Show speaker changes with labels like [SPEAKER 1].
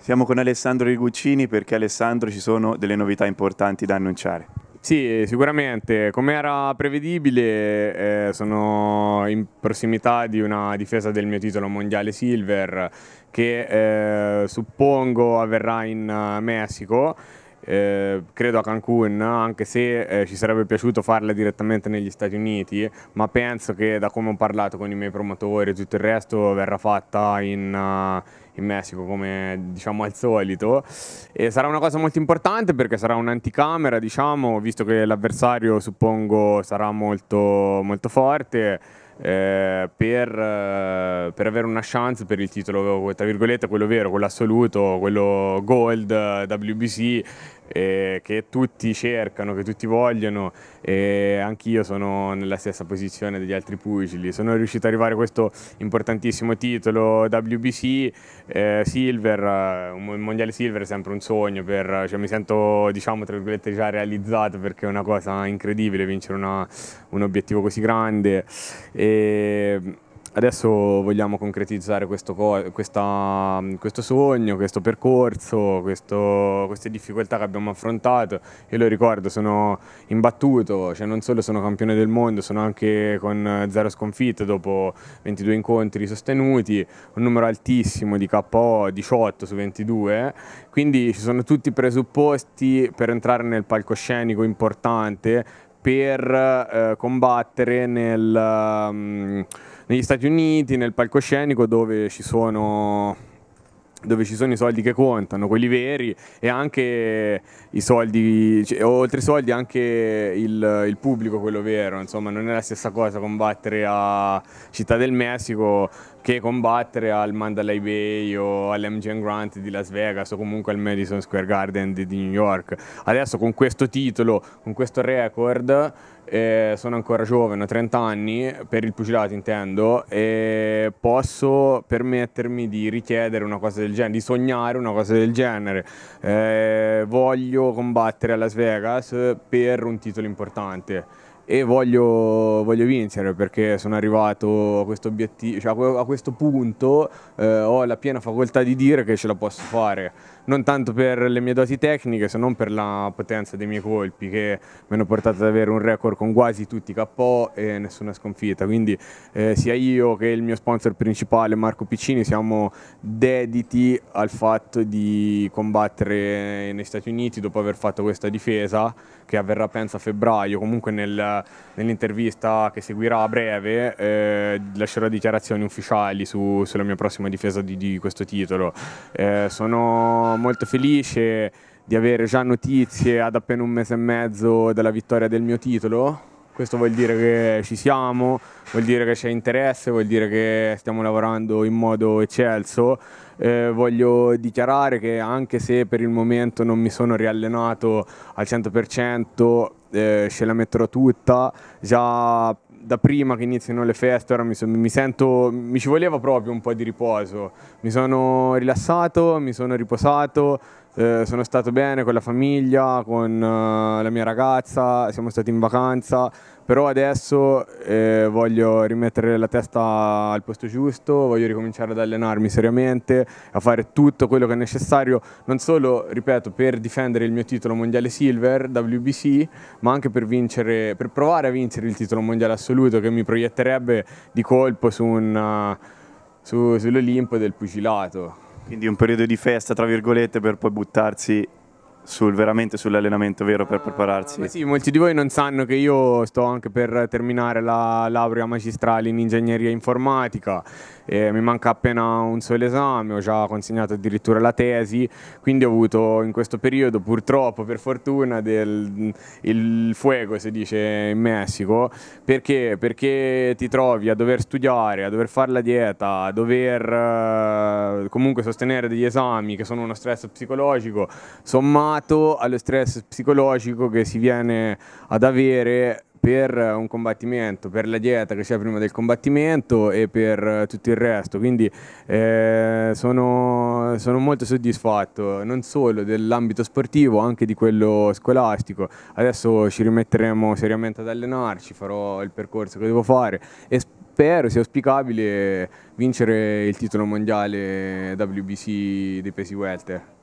[SPEAKER 1] Siamo con Alessandro Riguccini perché Alessandro ci sono delle novità importanti da annunciare. Sì, eh, sicuramente, come era prevedibile eh, sono in prossimità di una difesa del mio titolo mondiale Silver che eh, suppongo avverrà in eh, Messico eh, credo a Cancun, anche se eh, ci sarebbe piaciuto farla direttamente negli Stati Uniti, ma penso che da come ho parlato con i miei promotori e tutto il resto verrà fatta in, uh, in Messico come diciamo al solito e sarà una cosa molto importante perché sarà un'anticamera diciamo, visto che l'avversario suppongo sarà molto, molto forte eh, per, eh, per, avere una chance per il titolo, tra virgolette, quello vero, quello assoluto, quello gold, eh, WBC, eh, che tutti cercano, che tutti vogliono e anch'io sono nella stessa posizione degli altri pugili. Sono riuscito ad arrivare a questo importantissimo titolo WBC, eh, Silver, eh, un mondiale Silver è sempre un sogno, per, cioè mi sento diciamo tra virgolette già realizzato perché è una cosa incredibile vincere una, un obiettivo così grande. E, adesso vogliamo concretizzare questo, questa, questo sogno, questo percorso, questo, queste difficoltà che abbiamo affrontato. Io lo ricordo, sono imbattuto, cioè non solo sono campione del mondo, sono anche con zero sconfitte dopo 22 incontri sostenuti, un numero altissimo di KO, 18 su 22, quindi ci sono tutti i presupposti per entrare nel palcoscenico importante per eh, combattere nel... Um, negli Stati Uniti, nel palcoscenico dove ci sono dove ci sono i soldi che contano, quelli veri e anche i soldi, cioè, oltre ai soldi anche il, il, pubblico, quello vero, insomma non è la stessa cosa combattere a Città del Messico che combattere al Mandalay Bay o all'MGM Grant di Las Vegas o comunque al Madison Square Garden di, New York. Adesso con questo titolo, con questo record, eh, sono ancora giovane, ho 30 anni, per il pugilato intendo, e posso permettermi di richiedere una cosa del genere, di sognare una cosa del genere. Eh, voglio combattere a Las Vegas per un titolo importante e voglio, voglio vincere perché sono arrivato a questo obiettivo, cioè a questo punto eh, ho la piena facoltà di dire che ce la posso fare non tanto per le mie doti tecniche se non per la potenza dei miei colpi che mi hanno portato ad avere un record con quasi tutti i KO e nessuna sconfitta, quindi eh, sia io che il mio sponsor principale Marco Piccini siamo dediti al fatto di combattere negli Stati Uniti dopo aver fatto questa difesa che avverrà penso a febbraio, comunque nel, nell'intervista che seguirà a breve eh, lascerò dichiarazioni ufficiali su, sulla mia prossima difesa di, di questo titolo. Eh, sono molto felice di avere già notizie ad appena un mese e mezzo della vittoria del mio titolo. Questo vuol dire che ci siamo, vuol dire che c'è interesse, vuol dire che stiamo lavorando in modo eccelso. Eh, voglio dichiarare che anche se per il momento non mi sono riallenato al 100%, eh, ce la metterò tutta. Già da prima che iniziano le feste, ora mi, so, mi, sento, mi ci voleva proprio un po' di riposo. Mi sono rilassato, mi sono riposato, eh, sono stato bene con la famiglia, con eh, la mia ragazza, siamo stati in vacanza, però adesso eh, voglio rimettere la testa al posto giusto, voglio ricominciare ad allenarmi seriamente, a fare tutto quello che è necessario, non solo, ripeto, per difendere il mio titolo mondiale silver, WBC, ma anche per, vincere, per provare a vincere il titolo mondiale assoluto che mi proietterebbe di colpo su eh, su, sull'Olimpo del pugilato. Quindi un periodo di festa, tra virgolette, per poi buttarsi sul, veramente sull'allenamento vero per ah, prepararsi. sì, molti di voi non sanno che io sto anche per terminare la laurea magistrale in ingegneria informatica, eh, mi manca appena un solo esame, ho già consegnato addirittura la tesi, quindi ho avuto in questo periodo purtroppo, per fortuna, del, il fuego si dice in Messico, perché? Perché ti trovi a dover studiare, a dover fare la dieta, a dover eh, comunque sostenere degli esami che sono uno stress psicologico, insomma sommato allo stress psicologico che si viene ad avere per un combattimento, per la dieta che c'è prima del combattimento e per tutto il resto. Quindi eh, sono, sono, molto soddisfatto non solo dell'ambito sportivo, anche di quello scolastico. Adesso ci rimetteremo seriamente ad allenarci, farò il percorso che devo fare e spero sia auspicabile vincere il titolo mondiale WBC dei pesi welter.